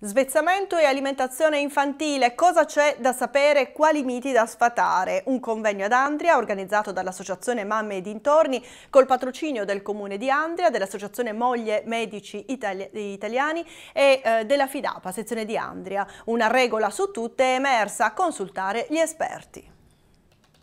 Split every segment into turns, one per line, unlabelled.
Svezzamento e alimentazione infantile, cosa c'è da sapere quali miti da sfatare? Un convegno ad Andria organizzato dall'Associazione Mamme e Dintorni col patrocinio del Comune di Andria, dell'Associazione Moglie Medici Itali Italiani e eh, della Fidapa, sezione di Andria. Una regola su tutte è emersa, consultare gli esperti.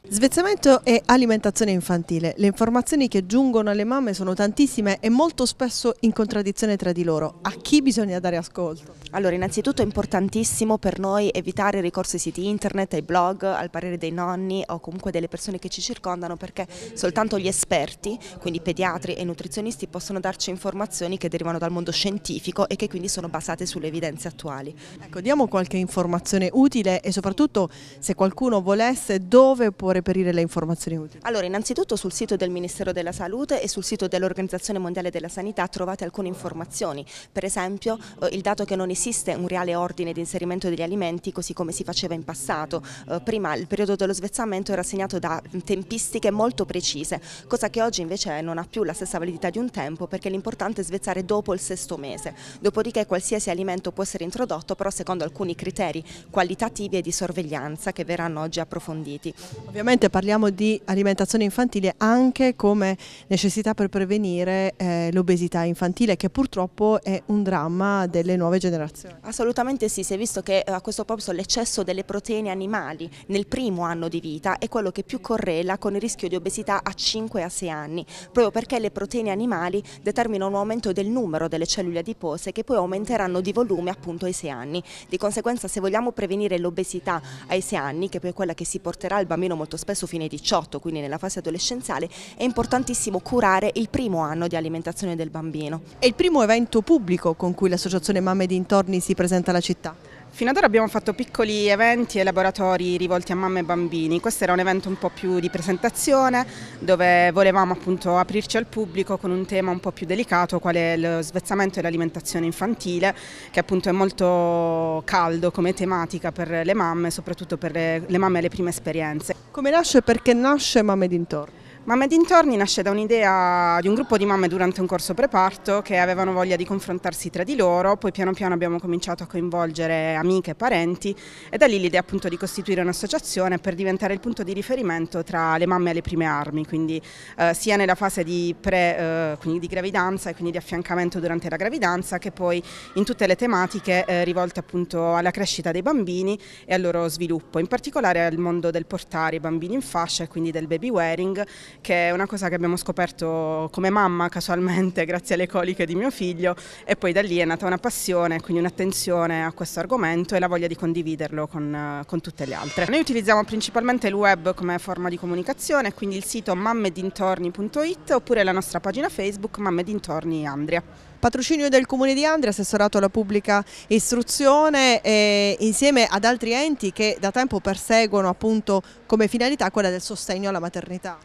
Svezzamento e alimentazione infantile. Le informazioni che giungono alle mamme sono tantissime e molto spesso in contraddizione tra di loro. A chi bisogna dare ascolto?
Allora, innanzitutto è importantissimo per noi evitare ricorso ai siti internet, ai blog, al parere dei nonni o comunque delle persone che ci circondano perché soltanto gli esperti, quindi pediatri e nutrizionisti, possono darci informazioni che derivano dal mondo scientifico e che quindi sono basate sulle
evidenze attuali. Ecco, diamo qualche informazione utile e soprattutto se qualcuno volesse dove può reperire le informazioni utili?
Allora, innanzitutto sul sito del Ministero della Salute e sul sito dell'Organizzazione Mondiale della Sanità trovate alcune informazioni, per esempio eh, il dato che non esiste un reale ordine di inserimento degli alimenti così come si faceva in passato, eh, prima il periodo dello svezzamento era segnato da tempistiche molto precise, cosa che oggi invece non ha più la stessa validità di un tempo perché l'importante è svezzare dopo il sesto mese, dopodiché qualsiasi alimento può essere introdotto però secondo alcuni criteri qualitativi e di sorveglianza che verranno oggi approfonditi.
Ovviamente ovviamente parliamo di alimentazione infantile anche come necessità per prevenire eh, l'obesità infantile che purtroppo è un dramma delle nuove generazioni.
Assolutamente sì, si è visto che eh, a questo proposito l'eccesso delle proteine animali nel primo anno di vita è quello che più correla con il rischio di obesità a 5 a 6 anni, proprio perché le proteine animali determinano un aumento del numero delle cellule adipose che poi aumenteranno di volume appunto ai 6 anni. Di conseguenza se vogliamo prevenire l'obesità ai 6 anni, che poi è quella che si porterà al bambino molto molto spesso fino ai 18, quindi nella fase adolescenziale, è importantissimo curare il
primo anno di alimentazione del bambino. È il primo evento pubblico con cui l'associazione Mamme Dintorni si presenta alla città?
Fino ad ora abbiamo fatto piccoli eventi e laboratori rivolti a mamme e bambini. Questo era un evento un po' più di presentazione dove volevamo appunto aprirci al pubblico con un tema un po' più delicato quale lo svezzamento e l'alimentazione infantile che appunto è molto caldo come tematica per le mamme, soprattutto per le, mamme alle prime esperienze. Come nasce e perché nasce Mamme d'Intorno? Mamme Dintorni nasce da un'idea di un gruppo di mamme durante un corso preparto che avevano voglia di confrontarsi tra di loro, poi piano piano abbiamo cominciato a coinvolgere amiche e parenti e da lì l'idea appunto di costituire un'associazione per diventare il punto di riferimento tra le mamme alle prime armi, quindi eh, sia nella fase di, pre, eh, di, gravidanza e quindi di affiancamento durante la gravidanza che poi in tutte le tematiche eh, rivolte appunto alla crescita dei bambini e al loro sviluppo, in particolare al mondo del portare i bambini in fascia e quindi del baby wearing che è una cosa che abbiamo scoperto come mamma casualmente grazie alle coliche di mio figlio e poi da lì è nata una passione, quindi un'attenzione a questo argomento e la voglia di condividerlo con, eh, con tutte le altre. Noi utilizziamo principalmente il web come forma di comunicazione, quindi il sito mammedintorni.it oppure la nostra pagina Facebook Mamme Dintorni Andria patrocinio del Comune di Andria, assessorato alla pubblica
istruzione, eh, insieme ad altri enti che da tempo perseguono appunto come finalità quella del sostegno alla maternità.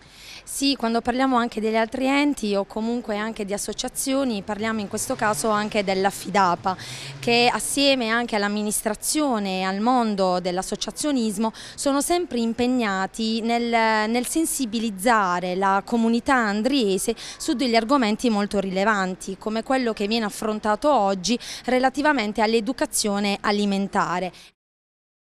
Sì, quando parliamo anche degli altri enti o
comunque anche di associazioni, parliamo in questo caso anche della FIDAPA, che assieme anche all'amministrazione e al mondo dell'associazionismo sono sempre impegnati nel, nel, sensibilizzare la comunità andriese su degli argomenti molto rilevanti, come quello quello che viene affrontato oggi relativamente all'educazione alimentare.